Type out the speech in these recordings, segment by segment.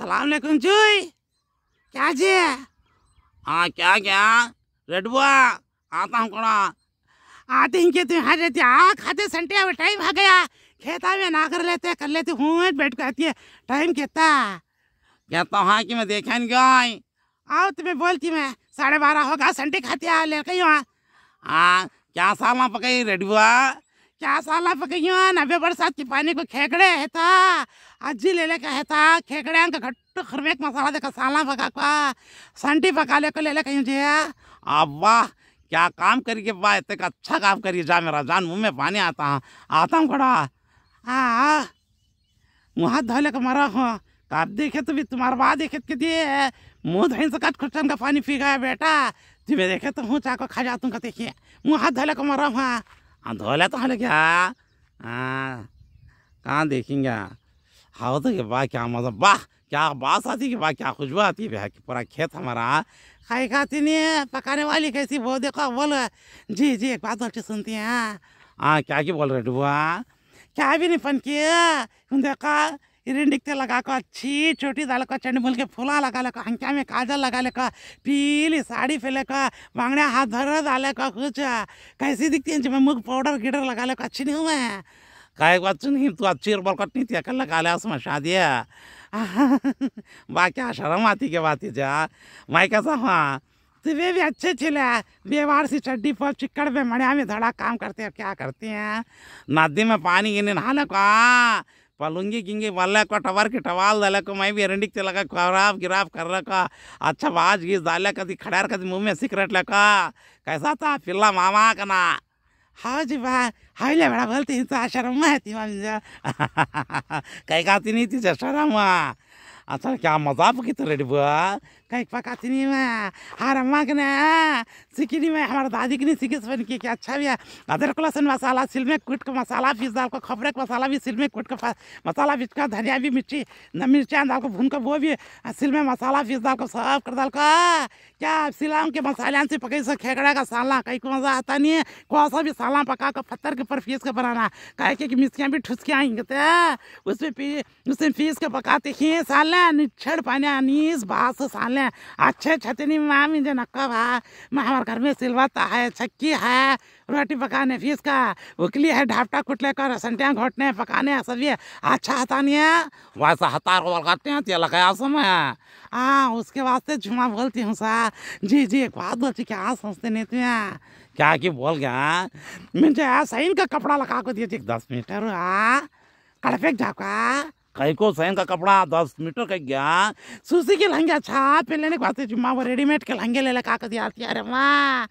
सलाम लेकुम जुई क्या जी हाँ क्या क्या रेडबुआ आता हूँ कौन तो आते ही खेत हार रहती आ खाते संटे अब टाइम आ गया खेता में ना कर लेते कर लेते हूँ बैठ कर आती है टाइम खेता कहता हूँ हाँ, कि मैं देखा नहीं आई आओ तुम्हें बोलती मैं साढ़े बारह होगा संटे खाती आ लेकर हाँ क्या सामा पकाई रेडबुआ क्या साला फकियन अबे बरसात के पानी को खेकड़े है था अज्जी ले लेके है था खेकड़े अंक घट्टू खरमेक मसाला देखा साला पका का संटी पका ले को ले लेके यूं जी अब हाँ? वाह क्या काम करिए वाह इतने का अच्छा काम करिए जा मेरा जान मुंह में पानी आता हूँ आता हूँ खड़ा हाँ, हाँ मुँह हाथ धोले को मरा हूँ कब देखे तो भी तुम्हारा बात देखे के दिए मुँह धोन से कट खुटन का पानी पी गया बेटा तुम्हें देखे तो हूँ चाको खा जा तुम का देखिए मुँह हाथ धोले को मरा हुआ हाँ, धोला तो हले क्या हाँ, कहाँ देखेंगे हाँ तो के वाह क्या मजा वाह क्या बात आती है वाह क्या खुशबू आती है कि पूरा खेत हमारा हाँ। खाई खाती नहीं है पकाने वाली कैसी वो देखो बोलो जी जी एक बात अच्छी तो सुनती है हाँ क्या की बोल रहे डुबा क्या भी नहीं फन किया देखा इरिन डिक्ते लगा को अच्छी छोटी दाल को चंडमुल के फूला लगा लेको अंकिया में काजल लगा लेको पीली साड़ी फैले को बांगड़े हाथ धर डाले को कुछ कैसी दिखती है मैं मुख पाउडर गिडर लगा लेको अच्छी नहीं हुआ है कहे अच्छी नहीं तू अच्छी और बरकत नहीं थी अकल लगा ले उसमें शादी है बाकी शर्म आती के बात जा मैं कैसा हाँ तो वे भी अच्छे छिले व्यवहार से चड्डी पर चिक्कड़ में मड़िया में धड़ा काम करते हैं क्या करती हैं नदी में पानी गिने नहा लेको पलुंगी गिंगी वाले को टवर की टवाल दाले को मैं भी रंडिक चला का खराब गिराब कर रखा अच्छा बाज घीस डाले कभी खड़ा कभी मुंह में सिकरेट लगा कैसा था फिल्ला मामा का ना हाँ जी बा हाईले बड़ा बोलती तो शर्म आती कहीं कहती नहीं थी तो शर्म क्या मजाक की तरह बा कहीं पकाती मैं हार अम्मा के ना सीखी नहीं मैं हमारे दादी की नहीं सीखी सुन की क्या अच्छा भैया अदर लहसुन मसाला सिल में कूट का मसाला पीस डाल को खबरे का मसाला भी सिल में कूट का मसाला पीस का धनिया भी मिर्ची न मिर्चा डाल को भून कर वो भी सिल में मसाला पीस डाल को सब कर डाल का क्या सिलाम के मसाले से पके से खेकड़ा का साला कहीं को मज़ा आता नहीं है कौन सा भी साला पका कर पत्थर के ऊपर पीस के बनाना कहे कि मिर्चियाँ भी ठुसके आएंगे उसमें उसमें पीस के पकाते हैं साला पाण्या निच्छड़ पाण्या नीस बास साले अच्छे छतनी मामी जो नक्का भा मैं हमारे घर में सिलवाता है छक्की है रोटी पकाने फीस का उकली है ढापटा कुटले का संटियाँ घोटने पकाने सभी अच्छा हता नहीं है वैसा हतार को करते हैं तेल का आसम है हाँ उसके वास्ते जुमा बोलती हूँ सा जी जी एक बात बोलती क्या सोचते नहीं तुम यहाँ क्या कि बोल गया मुझे सही का कपड़ा लगा को दिए थे दस मीटर हाँ कड़पे जाओ कहीं को सैन का कपड़ा दस मीटर का गया सुसी के लहंगे अच्छा पहले ने को तो आते जिम्मा वो रेडीमेड के लहंगे ले लगा कर दिया अरे माँ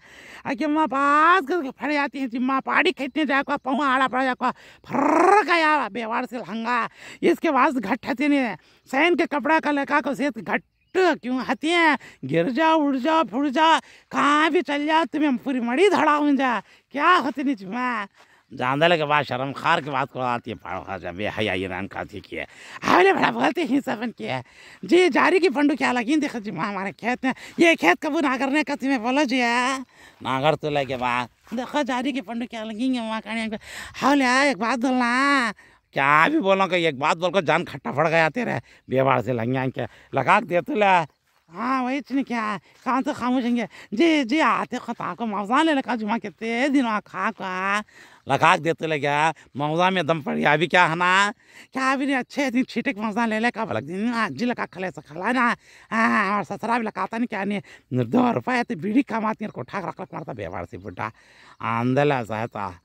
आगे माँ पास करके फट जाती है जिम्मा पाड़ी खरीदने जाकर पहुँ आड़ा पड़ा जाकर फर्र गया व्यवहार से लहंगा इसके बाद घट हती नहीं सैन के कपड़ा का लगा कर से घट क्यों हती है गिर जा उड़ जा फुड़ जा कहाँ भी चल जा तुम्हें पूरी मड़ी धड़ा हो जा क्या होती नहीं जिम्मा जांदल के बाद शर्म खार के बाद को आती है पाड़ो खाजा हया ईरान का थी किया हमने बड़ा बोलते ही सफन किया जी जारी की पंडू क्या लगी देखो जी माँ हमारे खेत में ये खेत कबू ना करने का तुम्हें बोलो जी नागर तो लगे बात देखो जारी की पंडू क्या लगेंगे वहाँ का हौले एक बात बोलना क्या भी बोलो कहीं एक बात बोलकर जान खट्टा फट गया तेरे बेवार से लगे क्या लगा दे तो ला हाँ वही इतने क्या है कहाँ तो खामोश होंगे जी जी आते खता को मौजा ले लगा जुमा कितने दिनों खा का लगा देते लग गया हाँ, मौजा में दम पड़ गया अभी क्या है ना क्या अभी अच्छे इतनी छीटे के मौजा ले ले का लग दिन हाँ, जी लगा खले से खला ना हाँ और ससरा भी लगाता नहीं क्या नहीं दो रुपये तो बीड़ी कमाती है कोठा रख रख मारता व्यवहार से बुढ़ा आंदला सहता